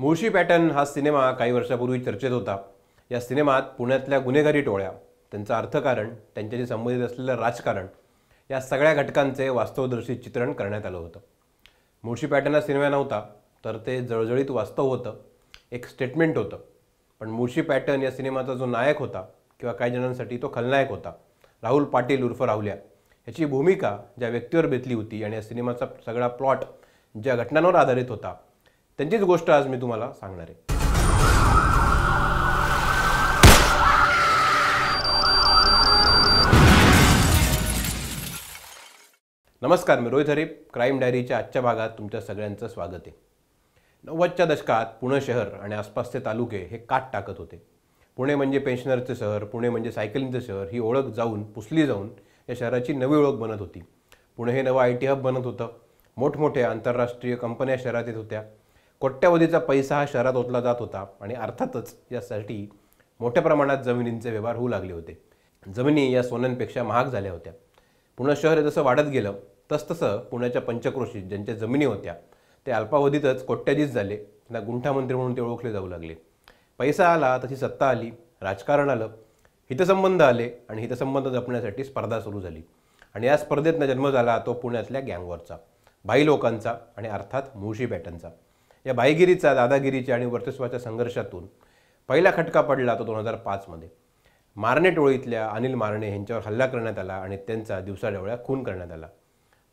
Mulshi pattern हा cinema काही वर्षापूर्वी चर्चेत होता या सिनेमात पुण्यातल्या गुन्हेगारी टोळ्या त्यांचं अर्थकारण त्यांच्याशी संबंधित असलेलं राजकारण या सगळ्या घटकांचे वास्तवदर्शी चित्रण करण्यात आलं होतं मुळशी पॅटर्न हा सिनेमा नव्हता तर ते जळजळीत वास्तव होतं एक स्टेटमेंट होतं पण मुळशी पॅटर्न या सिनेमाचा जो नायक होता किंवा काही जणांसाठी तो खलनायक होता राहुल पाटील उर्फ राहुल्या याची भूमिका ज्या व्यक्तीवर बेतली होती आणि या सिनेमाचा सगळा प्लॉट ज्या घटनांवर आधारित होता त्यांचीच गोष्ट आज मी तुम्हाला सांगणार आहे नमस्कार मी रोहित हरीप क्राईम डायरीच्या आजच्या भागात तुमच्या सगळ्यांचं स्वागत आहे नव्वदच्या दशकात पुणे शहर आणि आसपासचे तालुके हे काट टाकत होते पुणे म्हणजे पेन्शनरचं शहर पुणे म्हणजे सायकलिंगचं शहर ही ओळख जाऊन पुसली जाऊन या शहराची नवी ओळख बनत होती पुणे हे नवं आय टी हब बनत होतं मोठमोठ्या आंतरराष्ट्रीय कंपन्या शहरात येत होत्या कोट्यावधीचा पैसा हा शहरात ओतला जात होता आणि अर्थातच यासाठी मोठ्या प्रमाणात जमिनींचे व्यवहार होऊ लागले होते जमिनी या सोन्यांपेक्षा महाग झाल्या होत्या पुणे शहर जसं वाढत गेलं तसतसं पुण्याच्या पंचक्रोशीत ज्यांच्या जमिनी होत्या ते अल्पावधीतच कोट्याधीच झाले त्यांना गुंठामंत्री म्हणून ते ओळखले जाऊ लागले पैसा आला तशी सत्ता आली राजकारण आलं हितसंबंध आले आणि हितसंबंध जपण्यासाठी स्पर्धा सुरू झाली आणि या स्पर्धेतनं जन्म झाला तो पुण्यातल्या गँगवरचा बाई लोकांचा आणि अर्थात मुळशी पॅटर्नचा या भाईगिरीचा दादागिरीच्या आणि वर्चस्वाच्या संघर्षातून पहिला खटका पडला तो दोन हजार पाचमध्ये मारणे टोळीतल्या अनिल मारणे यांच्यावर हल्ला करण्यात आला आणि त्यांचा दिवसाढवळ्या खून करण्यात आला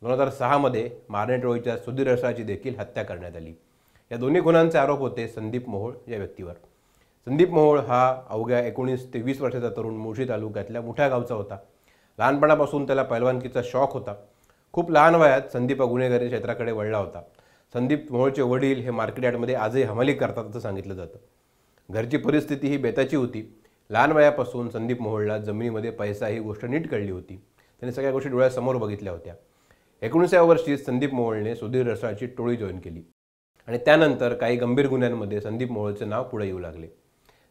दोन हजार सहामध्ये मारणे टोळीच्या सुधीर रसाची देखील हत्या करण्यात आली या दोन्ही गुन्ह्यांचे आरोप होते संदीप मोहोळ या व्यक्तीवर संदीप मोहोळ हा अवघ्या एकोणीस ते वीस वर्षाचा तरुण मुळशी तालुक्यातल्या मोठ्या गावचा होता लहानपणापासून त्याला पैलवानकीचा शॉक होता खूप लहान वयात संदीप गुन्हेगारी क्षेत्राकडे वळला होता संदीप मोहोळचे वडील हे मार्केट यार्डमध्ये आजही हमाली करतात असं सांगितलं जातं घरची परिस्थिती ही बेताची होती लहान वयापासून संदीप मोहळला जमिनीमध्ये पैसा ही गोष्ट नीट कळली होती त्यांनी सगळ्या गोष्टी डोळ्यासमोर बघितल्या होत्या एकोणीसाव्या वर्षी संदीप मोहळने सुधीर रसाळची टोळी जॉईन केली आणि त्यानंतर काही गंभीर गुन्ह्यांमध्ये संदीप मोहोळचे नाव पुढे येऊ लागले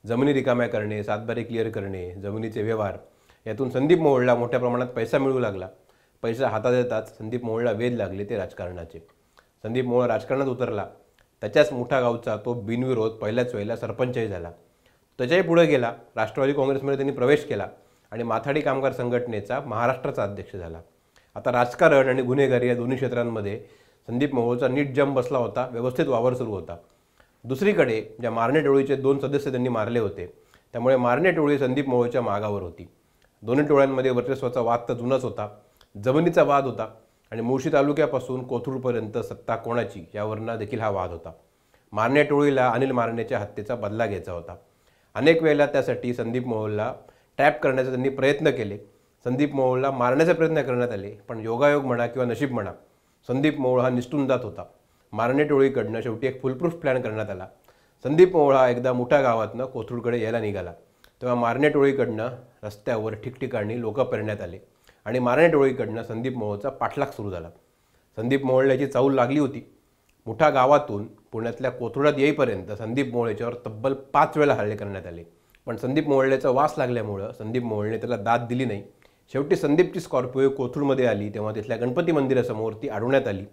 जमिनी रिकाम्या करणे सातबारी क्लिअर करणे जमिनीचे व्यवहार यातून संदीप मोहळला मोठ्या प्रमाणात पैसा मिळू लागला पैसा हातात येताच संदीप मोहळला वेध लागले ते राजकारणाचे संदीप मोळ राजकारणात उतरला त्याच्याच मोठा गावचा तो बिनविरोध पहिल्याच वेळेला सरपंचही झाला त्याच्याही पुढे गेला राष्ट्रवादी काँग्रेसमध्ये त्यांनी प्रवेश केला आणि माथाडी कामगार संघटनेचा महाराष्ट्राचा अध्यक्ष झाला आता राजकारण आणि गुन्हेगारी या दोन्ही क्षेत्रांमध्ये संदीप मोहोळचा नीट जम बसला होता व्यवस्थित वावर सुरू होता दुसरीकडे ज्या मारणे टोळीचे दोन सदस्य त्यांनी मारले होते त्यामुळे मारणे टोळी संदीप मोहोळच्या मागावर होती दोन्ही टोळ्यांमध्ये वर्चस्वाचा वाद तर जुनाच होता जमिनीचा वाद होता आणि मुळशी तालुक्यापासून कोथरूडपर्यंत सत्ता कोणाची यावरनं देखील हा वाद होता मारण्या टोळीला अनिल मारणेच्या हत्येचा बदला घ्यायचा होता अनेक वेळेला त्यासाठी संदीप मोहलला टॅप करण्याचा त्यांनी प्रयत्न केले संदीप मोहोळला मारण्याचा प्रयत्न करण्यात आले पण योगायोग म्हणा किंवा नशीब म्हणा संदीप मोहोळ हा निष्ठून जात होता मारणे टोळीकडनं शेवटी एक फुलप्रूफ प्लॅन करण्यात आला संदीप मोहळा हा एकदा मोठ्या गावातनं कोथरूडकडे यायला निघाला तेव्हा मारणे टोळीकडनं रस्त्यावर ठिकठिकाणी लोकं पेरण्यात आले आणि मारणे टोळीकडनं संदीप मोहळचा पाठलाग सुरू झाला संदीप मोहळ्याची चाऊल लागली होती मोठ्या गावातून पुण्यातल्या कोथरुडात येईपर्यंत संदीप मोहळेच्यावर तब्बल पाच वेळा हल्ले करण्यात आले पण संदीप मोहळ्याचा वास लागल्यामुळं संदीप मोहळने त्याला दाद दिली नाही शेवटी संदीपची स्कॉर्पिओ कोथरूडमध्ये आली तेव्हा तिथल्या गणपती मंदिरासमोर ती आढळण्यात आली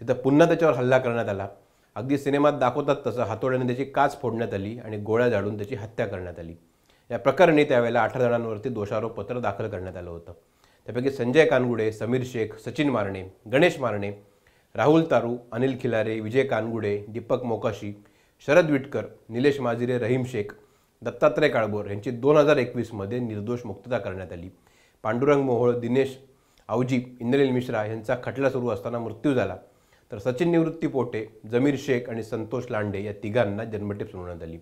तिथं पुन्हा त्याच्यावर हल्ला करण्यात आला अगदी सिनेमात दाखवतात तसं हातोड्याने त्याची काच फोडण्यात आली आणि गोळ्या झाडून त्याची हत्या करण्यात आली या प्रकरणी त्यावेळेला अठरा जणांवरती दोषारोपपत्र दाखल करण्यात आलं होतं त्यापैकी संजय कानगुडे समीर शेख सचिन मारणे गणेश मारणे राहुल तारू अनिल खिलारे विजय कानगुडे दीपक मोकाशी शरद विटकर निलेश माजिरे रहीम शेख दत्तात्रय काळबोर यांची दोन हजार एकवीसमध्ये निर्दोष मुक्तता करण्यात आली पांडुरंग मोहोळ दिनेश आवजी इंद्रनील मिश्रा यांचा खटला सुरू असताना मृत्यू झाला तर सचिन निवृत्ती पोटे जमीर शेख आणि संतोष लांडे या तिघांना जन्मठेप सुनावण्यात आली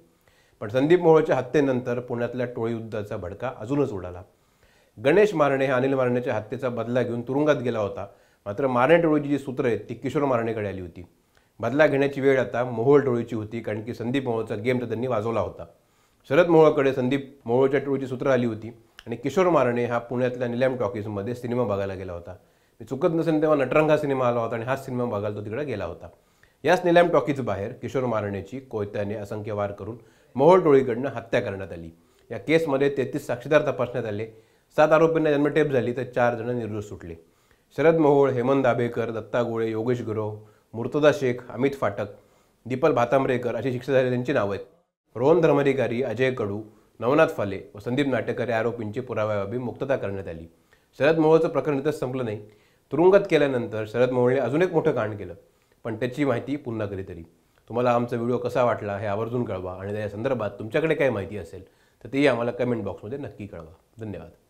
पण संदीप मोहोळच्या हत्येनंतर पुण्यातल्या टोळी युद्धाचा भडका अजूनच उडाला गणेश मारणे हे अनिल मारणेच्या हत्येचा बदला घेऊन तुरुंगात गेला होता मात्र मारणे टोळीची जी सूत्र आहेत ती किशोर मारणेकडे आली होती बदला घेण्याची वेळ आता मोहोळ टोळीची होती कारण की संदीप मोहोळचा गेम तर त्यांनी वाजवला होता शरद मोहोळकडे संदीप मोहोळच्या टोळीची सूत्र आली होती आणि किशोर मारणे हा पुण्यातल्या निलॅम टॉकीजमध्ये सिनेमा बघायला गेला होता मी चुकत नसेल तेव्हा नटरंगा सिनेमा आला होता आणि हाच सिनेमा बघायला तो तिकडे गेला होता याच निलॅम टॉकीज बाहेर किशोर मारणेची कोयत्याने असंख्य वार करून मोहोळ टोळीकडनं हत्या करण्यात आली या केसमध्ये तेहतीस साक्षीदार तपासण्यात आले सात आरोपींना जन्मठेप झाली तर चार जण निर्दोष सुटले शरद मोहोळ हेमंत दाभेकर दत्ता गोळे योगेश गुरव मुर्तदा शेख अमित फाटक दीपल भातांबरेकर अशी शिक्षा झाली त्यांची नावं आहेत रोहन धर्मधिकारी अजय कडू नवनाथ फाले व संदीप नाटेकर या आरोपींची पुराव्याबाबी मुक्तता करण्यात आली शरद मोहोळचं प्रकरण इथंच संपलं नाही तुरुंगात केल्यानंतर शरद मोहोळने अजून एक मोठं कांड केलं पण त्याची माहिती पुन्हा कधीतरी तुम्हाला आमचा व्हिडिओ कसा वाटला हे आवर्जून कळवा आणि त्या संदर्भात तुमच्याकडे काय माहिती असेल तर तेही आम्हाला कमेंट बॉक्समध्ये नक्की कळवा धन्यवाद